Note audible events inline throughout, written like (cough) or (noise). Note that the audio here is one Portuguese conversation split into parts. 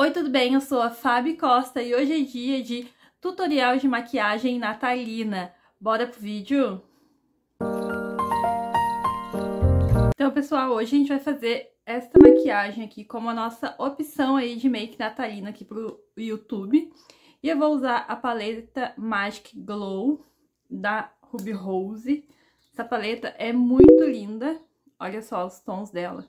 Oi, tudo bem? Eu sou a Fábio Costa e hoje é dia de tutorial de maquiagem natalina. Bora pro vídeo? Então, pessoal, hoje a gente vai fazer esta maquiagem aqui como a nossa opção aí de make natalina aqui pro YouTube. E eu vou usar a paleta Magic Glow da Ruby Rose. Essa paleta é muito linda. Olha só os tons dela.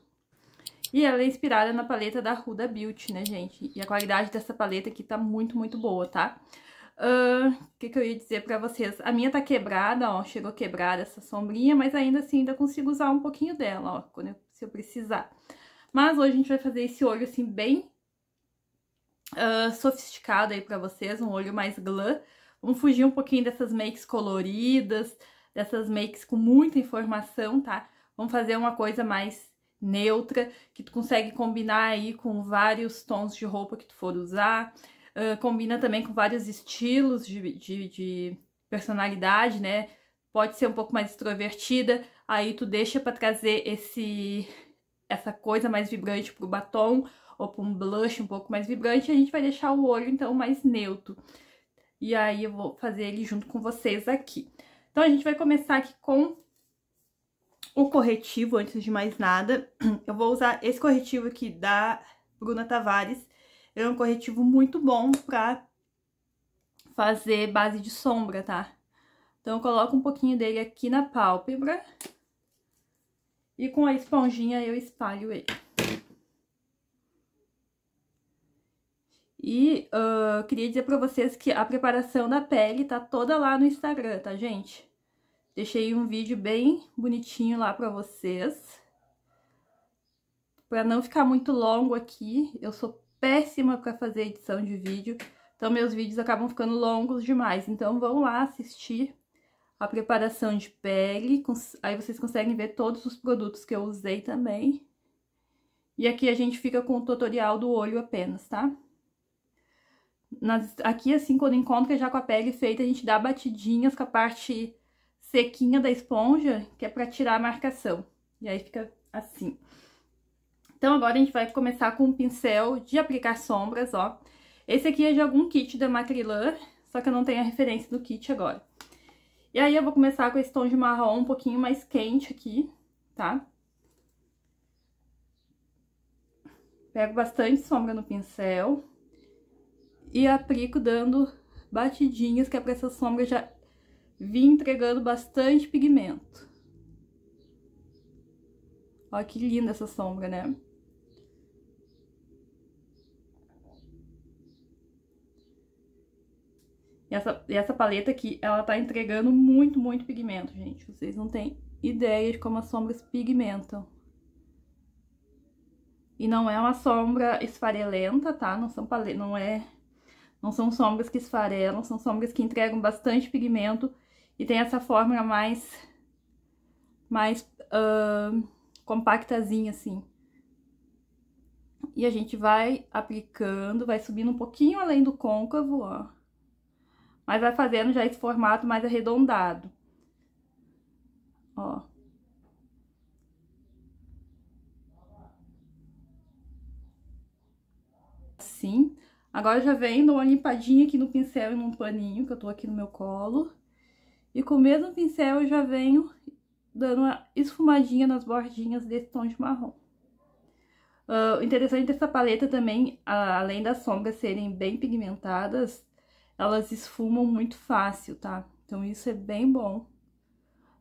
E ela é inspirada na paleta da Huda Beauty, né, gente? E a qualidade dessa paleta aqui tá muito, muito boa, tá? O uh, que, que eu ia dizer pra vocês? A minha tá quebrada, ó, chegou quebrada essa sombrinha, mas ainda assim ainda consigo usar um pouquinho dela, ó, quando eu, se eu precisar. Mas hoje a gente vai fazer esse olho, assim, bem uh, sofisticado aí pra vocês, um olho mais glam. Vamos fugir um pouquinho dessas makes coloridas, dessas makes com muita informação, tá? Vamos fazer uma coisa mais neutra, que tu consegue combinar aí com vários tons de roupa que tu for usar, uh, combina também com vários estilos de, de, de, personalidade, né? Pode ser um pouco mais extrovertida, aí tu deixa para trazer esse essa coisa mais vibrante pro batom ou para um blush um pouco mais vibrante, a gente vai deixar o olho então mais neutro. E aí eu vou fazer ele junto com vocês aqui. Então a gente vai começar aqui com o corretivo antes de mais nada. (clears throat) Eu vou usar esse corretivo aqui da Bruna Tavares. Ele é um corretivo muito bom pra fazer base de sombra, tá? Então eu coloco um pouquinho dele aqui na pálpebra. E com a esponjinha eu espalho ele. E uh, queria dizer pra vocês que a preparação da pele tá toda lá no Instagram, tá, gente? Deixei um vídeo bem bonitinho lá pra vocês. Pra não ficar muito longo aqui, eu sou péssima pra fazer edição de vídeo, então meus vídeos acabam ficando longos demais. Então vão lá assistir a preparação de pele, aí vocês conseguem ver todos os produtos que eu usei também. E aqui a gente fica com o tutorial do olho apenas, tá? Nas, aqui, assim, quando encontra já com a pele feita, a gente dá batidinhas com a parte sequinha da esponja, que é pra tirar a marcação. E aí fica assim. Então agora a gente vai começar com um pincel de aplicar sombras, ó. Esse aqui é de algum kit da Macrylan, só que eu não tenho a referência do kit agora. E aí eu vou começar com esse tom de marrom um pouquinho mais quente aqui, tá? Pego bastante sombra no pincel e aplico dando batidinhas, que é pra essa sombra já vim entregando bastante pigmento. Olha que linda essa sombra, né? E essa, e essa paleta aqui, ela tá entregando muito, muito pigmento, gente. Vocês não têm ideia de como as sombras pigmentam. E não é uma sombra esfarelenta, tá? Não são paletas, não é... Não são sombras que esfarelam, são sombras que entregam bastante pigmento e tem essa fórmula mais, mais uh, compactazinha, assim. E a gente vai aplicando, vai subindo um pouquinho além do côncavo, ó. Mas vai fazendo já esse formato mais arredondado. Ó. Assim. Agora já vem, dou uma limpadinha aqui no pincel e num paninho, que eu tô aqui no meu colo. E com o mesmo pincel eu já venho dando uma esfumadinha nas bordinhas desse tom de marrom. Uh, interessante dessa é paleta também, a, além das sombras serem bem pigmentadas, elas esfumam muito fácil, tá? Então isso é bem bom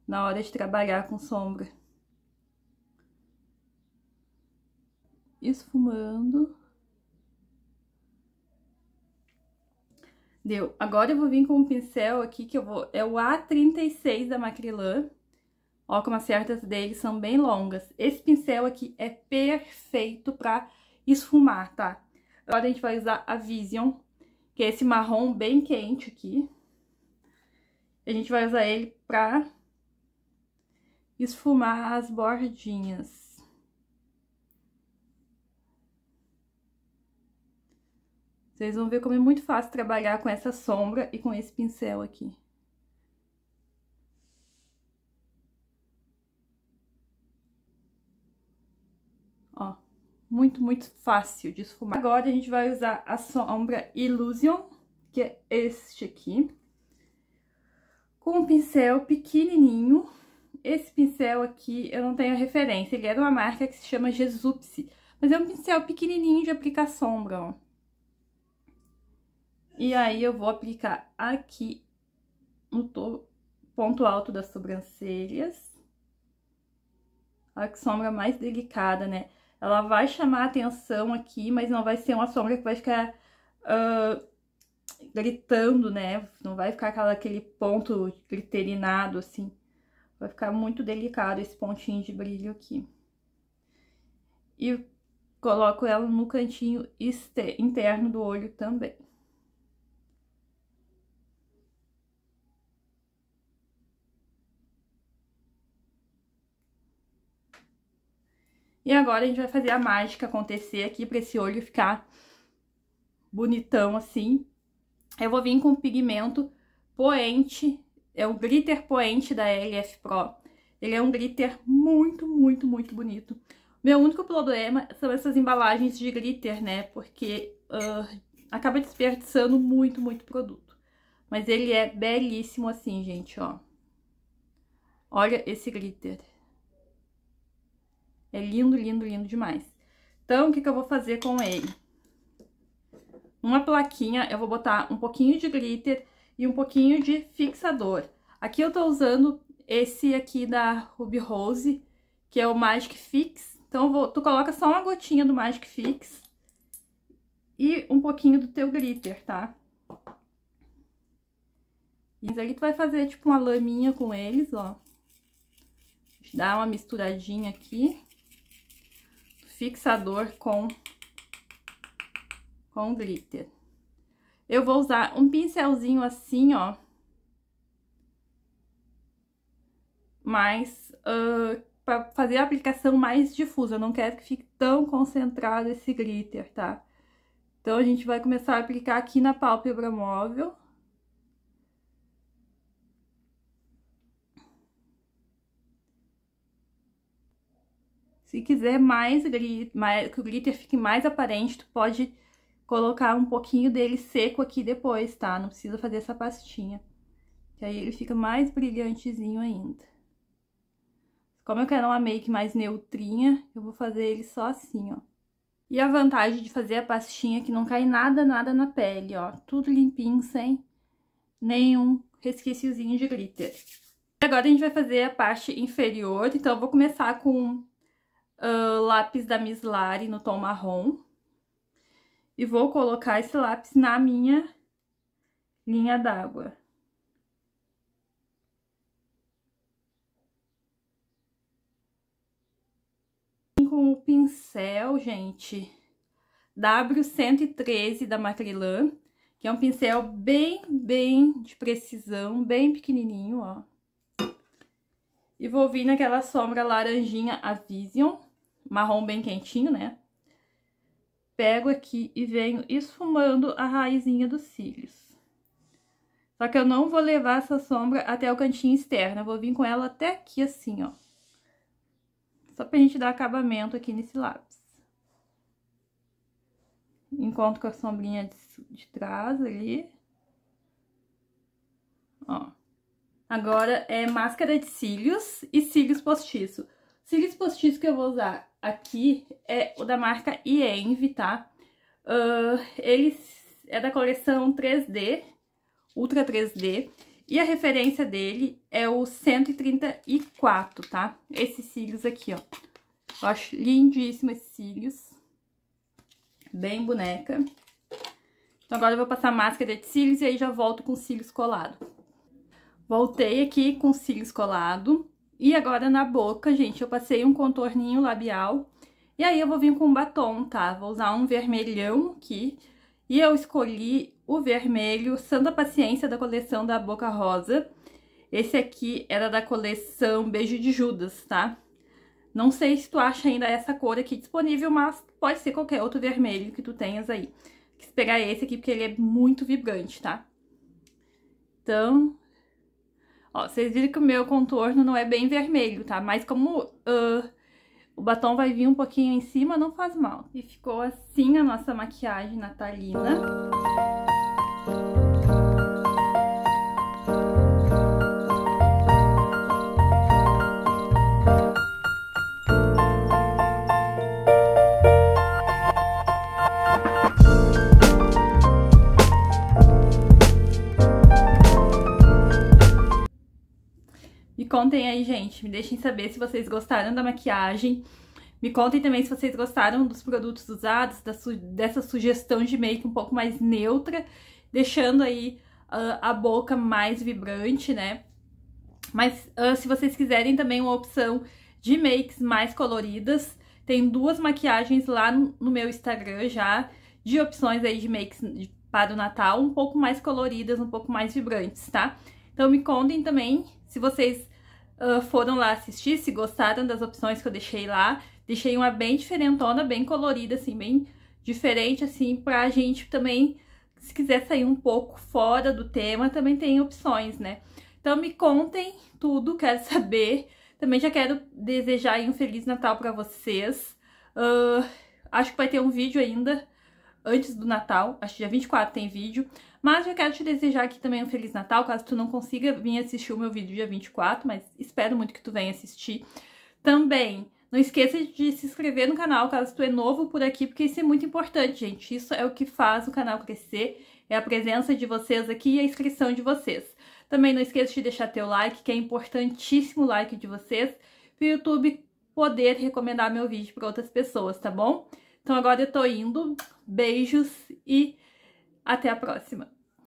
na hora de trabalhar com sombra. Esfumando. Deu. Agora eu vou vir com um pincel aqui que eu vou... É o A36 da Macrylan. Ó como as cerdas dele são bem longas. Esse pincel aqui é perfeito pra esfumar, tá? Agora a gente vai usar a Vision, que é esse marrom bem quente aqui. A gente vai usar ele pra esfumar as bordinhas. Vocês vão ver como é muito fácil trabalhar com essa sombra e com esse pincel aqui. Ó, muito, muito fácil de esfumar. Agora a gente vai usar a sombra Illusion, que é este aqui. Com um pincel pequenininho. Esse pincel aqui, eu não tenho referência, ele é de uma marca que se chama Jesupsi. Mas é um pincel pequenininho de aplicar sombra, ó. E aí eu vou aplicar aqui no ponto alto das sobrancelhas. a sombra mais delicada, né? Ela vai chamar atenção aqui, mas não vai ser uma sombra que vai ficar uh, gritando, né? Não vai ficar aquela, aquele ponto glitterinado, assim. Vai ficar muito delicado esse pontinho de brilho aqui. E coloco ela no cantinho interno do olho também. E agora a gente vai fazer a mágica acontecer aqui pra esse olho ficar bonitão assim. Eu vou vir com pigmento poente, é o glitter poente da LF Pro. Ele é um glitter muito, muito, muito bonito. Meu único problema são essas embalagens de glitter, né? Porque uh, acaba desperdiçando muito, muito produto. Mas ele é belíssimo assim, gente, ó. Olha esse glitter. É lindo, lindo, lindo demais. Então, o que, que eu vou fazer com ele? Uma plaquinha, eu vou botar um pouquinho de glitter e um pouquinho de fixador. Aqui eu tô usando esse aqui da Ruby Rose, que é o Magic Fix. Então, vou, tu coloca só uma gotinha do Magic Fix e um pouquinho do teu glitter, tá? E aí tu vai fazer tipo uma laminha com eles, ó. Dá uma misturadinha aqui fixador com, com glitter. Eu vou usar um pincelzinho assim, ó. Mais, uh, pra fazer a aplicação mais difusa. Eu não quero que fique tão concentrado esse glitter, tá? Então, a gente vai começar a aplicar aqui na pálpebra móvel. Se quiser mais, mais, que o glitter fique mais aparente, tu pode colocar um pouquinho dele seco aqui depois, tá? Não precisa fazer essa pastinha. Que aí ele fica mais brilhantezinho ainda. Como eu quero uma make mais neutrinha, eu vou fazer ele só assim, ó. E a vantagem de fazer a pastinha é que não cai nada, nada na pele, ó. Tudo limpinho, sem nenhum resquíciozinho de glitter. Agora a gente vai fazer a parte inferior, então eu vou começar com uh, lápis da Miss Lari no tom marrom. E vou colocar esse lápis na minha linha d'água. Com o pincel, gente, W113 da Macrilan, que é um pincel bem, bem de precisão, bem pequenininho, ó. E vou vir naquela sombra laranjinha, a Vision marrom bem quentinho, né? Pego aqui e venho esfumando a raizinha dos cílios. Só que eu não vou levar essa sombra até o cantinho externo, eu vou vir com ela até aqui assim, ó. Só pra gente dar acabamento aqui nesse lápis. Encontro com a sombrinha de, de trás ali. Ó. Agora é máscara de cílios e cílios postiço. Cílios postiço que eu vou usar aqui é o da marca Ienv, tá? Uh, ah, ele é da coleção 3D, Ultra 3D, e a referência dele é o 134, tá? Esses cílios aqui, ó. Eu acho lindíssimo esses cílios. Bem boneca. Então agora eu vou passar a máscara de cílios e aí já volto com cílios colado. Voltei aqui com cílios colado. E agora na boca, gente, eu passei um contorninho labial. E aí eu vou vir com um batom, tá? Vou usar um vermelhão aqui. E eu escolhi o vermelho Santa Paciência da coleção da Boca Rosa. Esse aqui era da coleção Beijo de Judas, tá? Não sei se tu acha ainda essa cor aqui disponível, mas pode ser qualquer outro vermelho que tu tenhas aí. Quis pegar esse aqui porque ele é muito vibrante, tá? Então, Ó, vocês viram que o meu contorno não é bem vermelho, tá? Mas como uh, o batom vai vir um pouquinho em cima, não faz mal. E ficou assim a nossa maquiagem natalina. contem aí, gente. Me deixem saber se vocês gostaram da maquiagem. Me contem também se vocês gostaram dos produtos usados, su dessa sugestão de make um pouco mais neutra, deixando aí uh, a boca mais vibrante, né? Mas uh, se vocês quiserem também uma opção de makes mais coloridas, tem duas maquiagens lá no, no meu Instagram já, de opções aí de makes para o Natal, um pouco mais coloridas, um pouco mais vibrantes, tá? Então me contem também se vocês uh, foram lá assistir, se gostaram das opções que eu deixei lá. Deixei uma bem diferentona, bem colorida, assim, bem diferente, assim, pra gente também, se quiser sair um pouco fora do tema, também tem opções, né? Então me contem tudo, quero (laughs) saber. Também já quero desejar um Feliz Natal para vocês. Uh, acho que vai ter um vídeo ainda antes do Natal, acho que dia 24 tem vídeo, mas eu quero te desejar aqui também um Feliz Natal, caso tu não consiga vir assistir o meu vídeo dia 24, mas espero muito que tu venha assistir. Também, não esqueça de se inscrever no canal, caso tu é novo por aqui, porque isso é muito importante, gente. Isso é o que faz o canal crescer, é a presença de vocês aqui e a inscrição de vocês. Também não esqueça de deixar teu like, que é importantíssimo o like de vocês, para o YouTube poder recomendar meu vídeo para outras pessoas, tá bom? Então agora eu tô indo. Beijos e até a próxima!